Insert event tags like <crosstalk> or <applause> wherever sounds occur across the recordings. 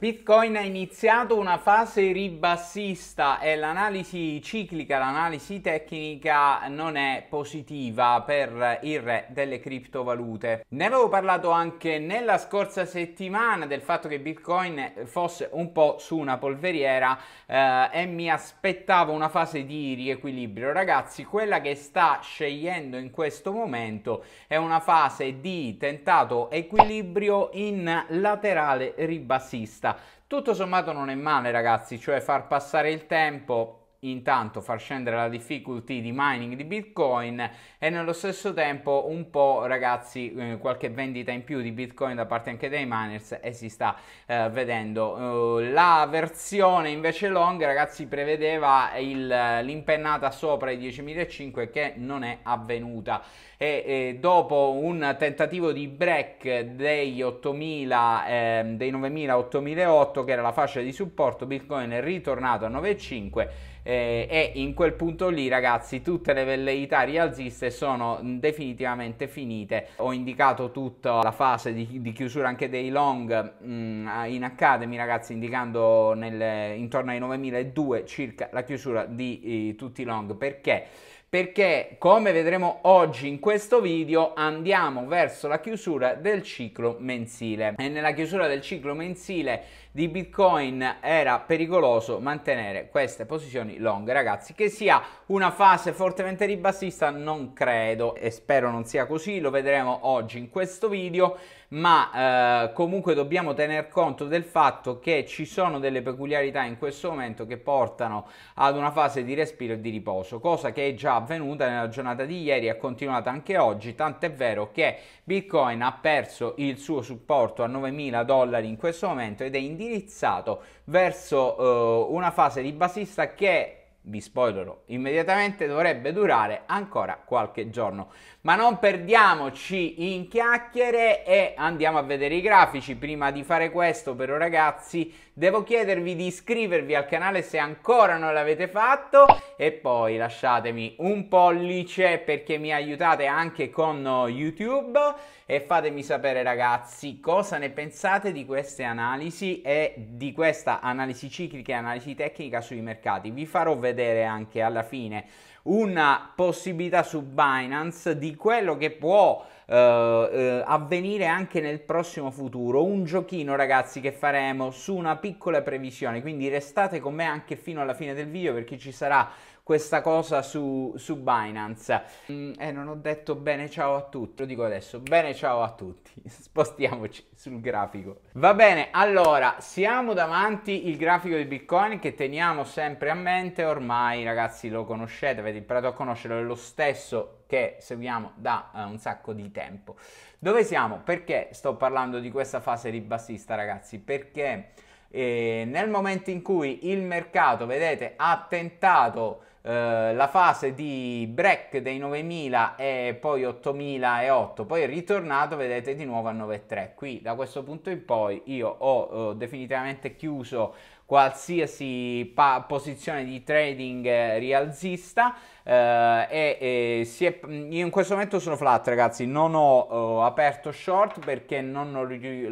Bitcoin ha iniziato una fase ribassista e l'analisi ciclica, l'analisi tecnica non è positiva per il re delle criptovalute. Ne avevo parlato anche nella scorsa settimana del fatto che Bitcoin fosse un po' su una polveriera eh, e mi aspettavo una fase di riequilibrio. Ragazzi, quella che sta scegliendo in questo momento è una fase di tentato equilibrio in laterale ribassista tutto sommato non è male ragazzi, cioè far passare il tempo intanto far scendere la difficulty di mining di bitcoin e nello stesso tempo un po' ragazzi eh, qualche vendita in più di bitcoin da parte anche dei miners e si sta eh, vedendo eh, la versione invece long ragazzi prevedeva il, l'impennata sopra i 10.500 che non è avvenuta e, e, dopo un tentativo di break dei 8.000 eh, dei 9.000 8.008 che era la fascia di supporto bitcoin è ritornato a 9.500 eh, e in quel punto lì ragazzi tutte le velleità rialziste sono definitivamente finite ho indicato tutta la fase di, di chiusura anche dei long mh, mm, in academy ragazzi indicando nel, intorno ai 9002 circa la chiusura di eh, tutti i long perché perché come vedremo oggi in questo video andiamo verso la chiusura del ciclo mensile e nella chiusura del ciclo mensile di Bitcoin era pericoloso mantenere queste posizioni long. Ragazzi, che sia una fase fortemente ribassista non credo e spero non sia così, lo vedremo oggi in questo video, ma eh, comunque dobbiamo tener conto del fatto che ci sono delle peculiarità in questo momento che portano ad una fase di respiro e di riposo, cosa che è già avvenuta nella giornata di ieri e è continuata anche oggi, tant'è vero che Bitcoin ha perso il suo supporto a 9.000 dollari in questo momento ed è in indirizzato verso eh, una fase di bassista che vi spoilerò immediatamente, dovrebbe durare ancora qualche giorno. Ma non perdiamoci in chiacchiere e andiamo a vedere i grafici. Prima di fare questo, però, ragazzi, Devo chiedervi di iscrivervi al canale se ancora non l'avete fatto e poi lasciatemi un pollice perché mi aiutate anche con YouTube e fatemi sapere ragazzi cosa ne pensate di queste analisi e di questa analisi ciclica e analisi tecnica sui mercati. Vi farò vedere anche alla fine una possibilità su Binance di quello che può eh, eh, avvenire anche nel prossimo futuro, un giochino ragazzi che faremo su una piccola previsione, quindi restate con me anche fino alla fine del video perché ci sarà questa cosa su, su Binance. Mm, e eh, non ho detto bene ciao a tutti, lo dico adesso, bene ciao a tutti, <laughs> spostiamoci sul grafico. Va bene, allora, siamo davanti il grafico di Bitcoin che teniamo sempre a mente, ormai ragazzi lo conoscete, avete imparato a conoscerlo, è lo stesso che seguiamo da eh, un sacco di tempo. Dove siamo? Perché sto parlando di questa fase ribassista ragazzi? Perché eh, nel momento in cui il mercato, vedete, ha tentato eh, la fase di break dei 9000 e poi 8008, poi è ritornato, vedete, di nuovo a 9,3. Qui da questo punto in poi io ho, ho eh, definitivamente chiuso qualsiasi pa- posizione di trading eh, rialzista eh, e, e è, io in questo momento sono flat ragazzi non ho, ho eh, aperto short perché non lo,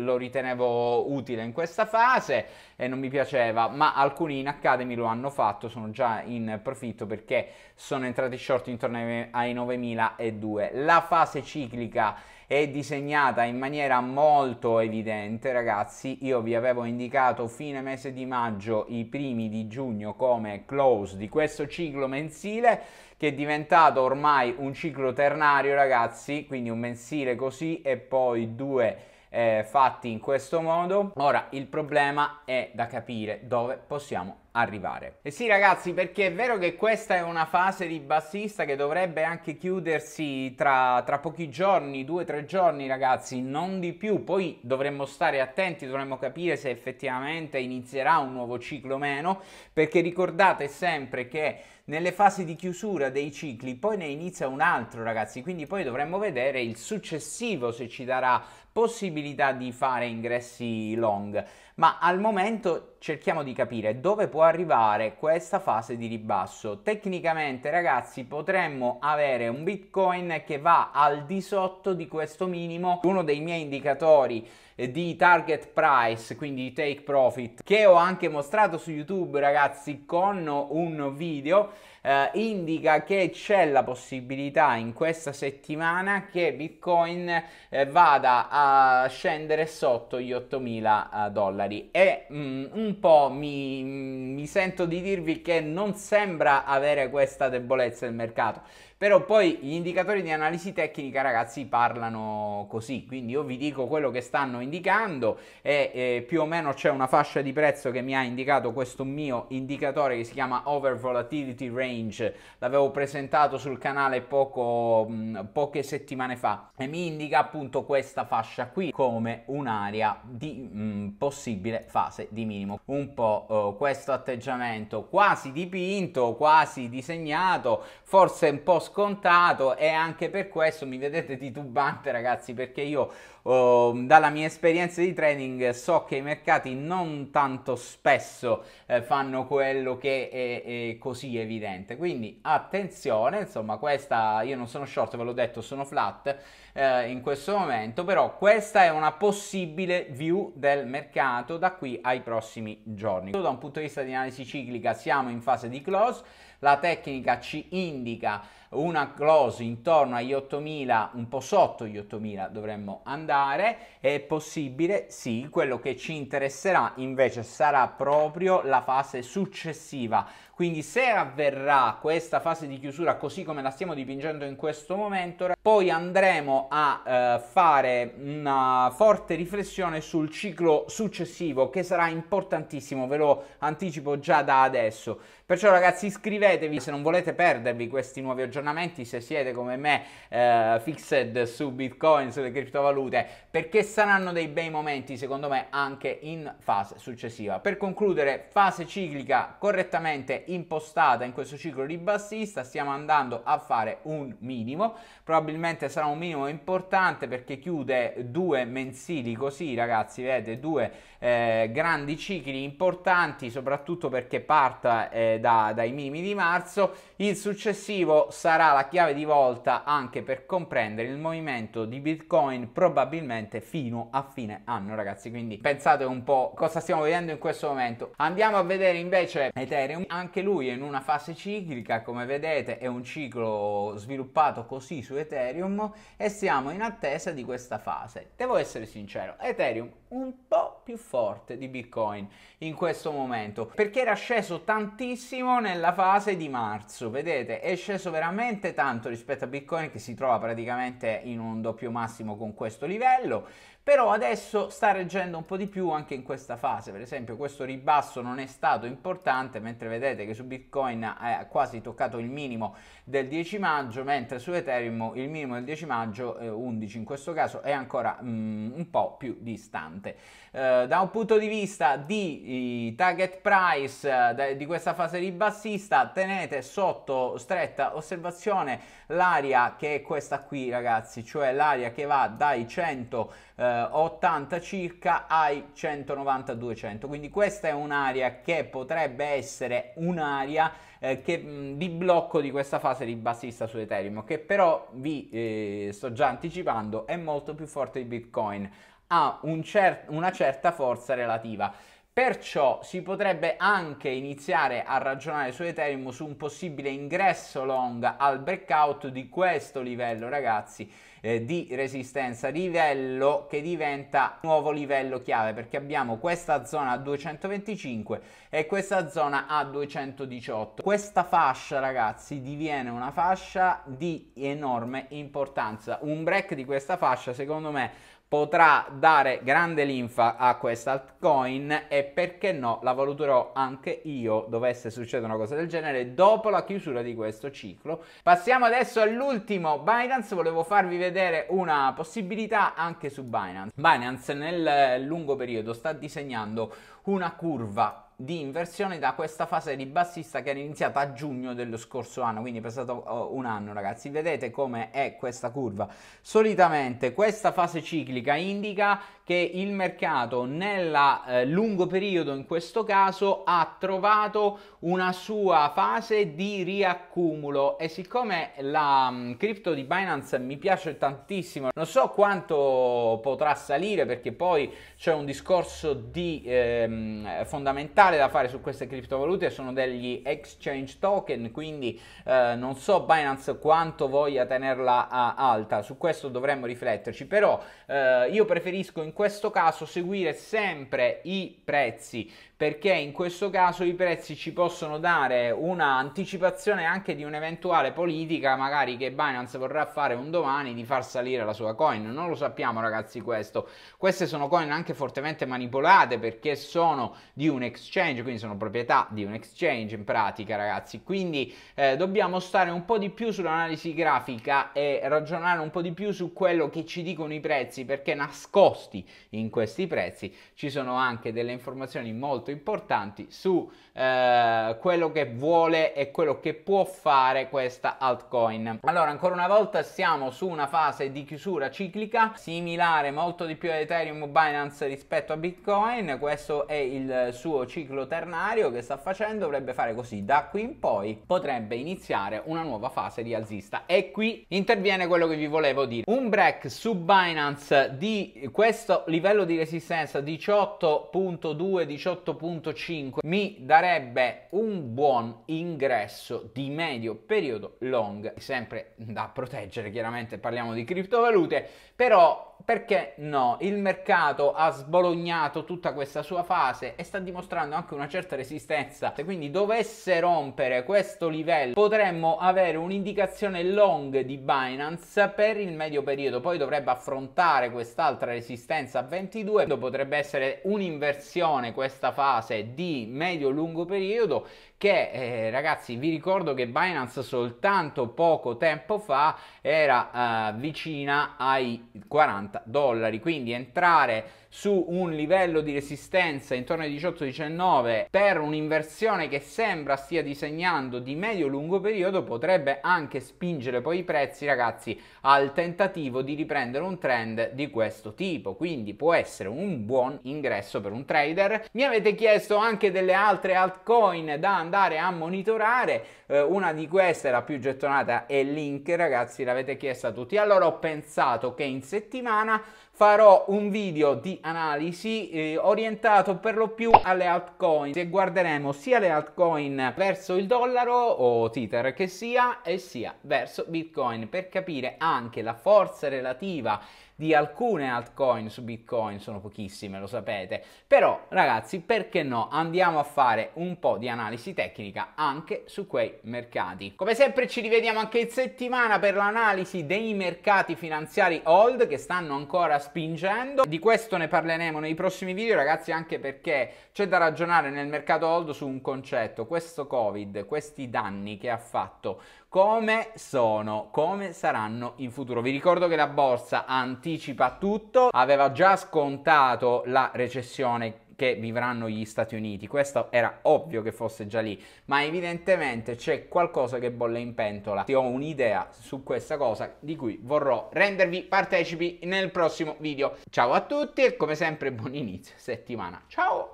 lo, ritenevo utile in questa fase e non mi piaceva ma alcuni in Academy lo hanno fatto sono già in profitto perché sono entrati short intorno ai 9002 la fase ciclica è disegnata in maniera molto evidente ragazzi io vi avevo indicato fine mese di maggio i primi di giugno come close di questo ciclo mensile che è diventato ormai un ciclo ternario ragazzi quindi un mensile così e poi due eh, fatti in questo modo ora il problema è da capire dove possiamo arrivare. E sì ragazzi, perché è vero che questa è una fase di bassista che dovrebbe anche chiudersi tra, tra pochi giorni, due o tre giorni ragazzi, non di più. Poi dovremmo stare attenti, dovremmo capire se effettivamente inizierà un nuovo ciclo o meno, perché ricordate sempre che nelle fasi di chiusura dei cicli poi ne inizia un altro ragazzi, quindi poi dovremmo vedere il successivo se ci darà possibilità di fare ingressi long, ma al momento cerchiamo di capire dove può arrivare questa fase di ribasso. Tecnicamente ragazzi potremmo avere un Bitcoin che va al di sotto di questo minimo, uno dei miei indicatori di target price, quindi take profit, che ho anche mostrato su YouTube, ragazzi, con un video, eh, indica che c'è la possibilità in questa settimana che Bitcoin eh, vada a scendere sotto gli 8.000 eh, dollari e mm, un po' mi, mi sento di dirvi che non sembra avere questa debolezza del mercato però poi gli indicatori di analisi tecnica, ragazzi, parlano così. Quindi io vi dico quello che stanno indicando e eh, più o meno c'è una fascia di prezzo che mi ha indicato questo mio indicatore che si chiama Over Volatility Range. L'avevo presentato sul canale poco, mh, poche settimane fa e mi indica appunto questa fascia qui come un'area di mh, possibile fase di minimo. Un po' eh, questo atteggiamento quasi dipinto, quasi disegnato, forse un po' scontato e anche per questo mi vedete titubante ragazzi perché io oh, dalla mia esperienza di trading so che i mercati non tanto spesso eh, fanno quello che è, è, così evidente quindi attenzione insomma questa io non sono short ve l'ho detto sono flat eh, in questo momento però questa è una possibile view del mercato da qui ai prossimi giorni da un punto di vista di analisi ciclica siamo in fase di close la tecnica ci indica una close intorno agli 8000, un po' sotto gli 8000 dovremmo andare, è possibile sì, quello che ci interesserà invece sarà proprio la fase successiva quindi se avverrà questa fase di chiusura così come la stiamo dipingendo in questo momento, poi andremo a eh, fare una forte riflessione sul ciclo successivo che sarà importantissimo, ve lo anticipo già da adesso. Perciò ragazzi iscrivetevi se non volete perdervi questi nuovi aggiornamenti, se siete come me eh, fixed su Bitcoin, sulle criptovalute, perché saranno dei bei momenti secondo me anche in fase successiva. Per concludere, fase ciclica correttamente impostata in questo ciclo ribassista, stiamo andando a fare un minimo, probabilmente sarà un minimo importante perché chiude due mensili così ragazzi, vedete due eh, grandi cicli importanti soprattutto perché parta eh, da, dai minimi di marzo, il successivo sarà la chiave di volta anche per comprendere il movimento di Bitcoin probabilmente fino a fine anno ragazzi, quindi pensate un po' cosa stiamo vedendo in questo momento. Andiamo a vedere invece Ethereum anche anche lui è in una fase ciclica, come vedete è un ciclo sviluppato così su Ethereum e siamo in attesa di questa fase. Devo essere sincero, Ethereum un po' più forte di Bitcoin in questo momento perché era sceso tantissimo nella fase di marzo, vedete è sceso veramente tanto rispetto a Bitcoin che si trova praticamente in un doppio massimo con questo livello, però adesso sta reggendo un po' di più anche in questa fase, per esempio questo ribasso non è stato importante, mentre vedete che su Bitcoin ha quasi toccato il minimo del 10 maggio, mentre su Ethereum il minimo del 10 maggio, eh, 11 in questo caso, è ancora mm, un po' più distante. Eh, da un punto di vista di target price eh, di questa fase ribassista, tenete sotto stretta osservazione l'area che è questa qui ragazzi, cioè l'area che va dai 100 eh, 80 circa ai 190-200 quindi questa è un'area che potrebbe essere un'area eh, che, di blocco di questa fase di bassista su Ethereum che però vi eh, sto già anticipando è molto più forte di Bitcoin ha un cer- una certa forza relativa Perciò si potrebbe anche iniziare a ragionare su Ethereum su un possibile ingresso long al breakout di questo livello, ragazzi, eh, di resistenza, livello che diventa nuovo livello chiave perché abbiamo questa zona a 225 e questa zona a 218. Questa fascia, ragazzi, diviene una fascia di enorme importanza. Un break di questa fascia, secondo me, potrà dare grande linfa a questa altcoin e perché no la valuterò anche io dovesse succedere una cosa del genere dopo la chiusura di questo ciclo passiamo adesso all'ultimo Binance volevo farvi vedere una possibilità anche su Binance Binance nel lungo periodo sta disegnando una curva di inversione da questa fase di bassista che era iniziata a giugno dello scorso anno, quindi è passato oh, un anno ragazzi, vedete come è questa curva. Solitamente questa fase ciclica indica che il mercato nel eh, lungo periodo in questo caso ha trovato una sua fase di riaccumulo e siccome la mh, mm, cripto di Binance mi piace tantissimo non so quanto potrà salire perché poi c'è un discorso di, eh, fondamentale da fare su queste criptovalute sono degli exchange token quindi eh, non so Binance quanto voglia tenerla alta su questo dovremmo rifletterci però eh, io preferisco in questo caso seguire sempre i prezzi perché in questo caso i prezzi ci possono dare un'anticipazione anche di un'eventuale politica magari che Binance vorrà fare un domani di far salire la sua coin non lo sappiamo ragazzi questo queste sono coin anche fortemente manipolate perché sono di un exchange quindi sono proprietà di un exchange in pratica ragazzi quindi eh, dobbiamo stare un po' di più sull'analisi grafica e ragionare un po' di più su quello che ci dicono i prezzi perché nascosti in questi prezzi. Ci sono anche delle informazioni molto importanti su eh, quello che vuole e quello che può fare questa altcoin. Allora, ancora una volta siamo su una fase di chiusura ciclica similare molto di più a Ethereum Binance rispetto a Bitcoin. Questo è il suo ciclo ternario che sta facendo, dovrebbe fare così da qui in poi potrebbe iniziare una nuova fase di alzista e qui interviene quello che vi volevo dire. Un break su Binance di questo livello di resistenza 18.2 18.5 mi darebbe un buon ingresso di medio periodo long sempre da proteggere chiaramente parliamo di criptovalute però perché no? Il mercato ha sbolognato tutta questa sua fase e sta dimostrando anche una certa resistenza. Se quindi dovesse rompere questo livello, potremmo avere un'indicazione long di Binance per il medio periodo. Poi dovrebbe affrontare quest'altra resistenza a 22, potrebbe essere un'inversione questa fase di medio-lungo periodo che eh, ragazzi vi ricordo che Binance soltanto poco tempo fa era eh, vicina ai 40 60 dollari, quindi entrare su un livello di resistenza intorno ai 18-19 per un'inversione che sembra stia disegnando di medio-lungo periodo potrebbe anche spingere poi i prezzi ragazzi al tentativo di riprendere un trend di questo tipo, quindi può essere un buon ingresso per un trader. Mi avete chiesto anche delle altre altcoin da andare a monitorare, eh, una di queste la più gettonata è Link, ragazzi l'avete chiesta tutti, allora ho pensato che in settimana settimana farò un video di analisi eh, orientato per lo più alle altcoin e guarderemo sia le altcoin verso il dollaro o Tether che sia e sia verso Bitcoin per capire anche la forza relativa di alcune altcoin su Bitcoin, sono pochissime, lo sapete. Però ragazzi, perché no? Andiamo a fare un po' di analisi tecnica anche su quei mercati. Come sempre ci rivediamo anche in settimana per l'analisi dei mercati finanziari old che stanno ancora spingendo. Di questo ne parleremo nei prossimi video, ragazzi, anche perché c'è da ragionare nel mercato old su un concetto, questo Covid, questi danni che ha fatto come sono, come saranno in futuro. Vi ricordo che la borsa anticipa tutto, aveva già scontato la recessione che vivranno gli Stati Uniti. Questo era ovvio che fosse già lì, ma evidentemente c'è qualcosa che bolle in pentola. Ho un'idea su questa cosa di cui vorrò rendervi partecipi nel prossimo video. Ciao a tutti e come sempre buon inizio settimana. Ciao!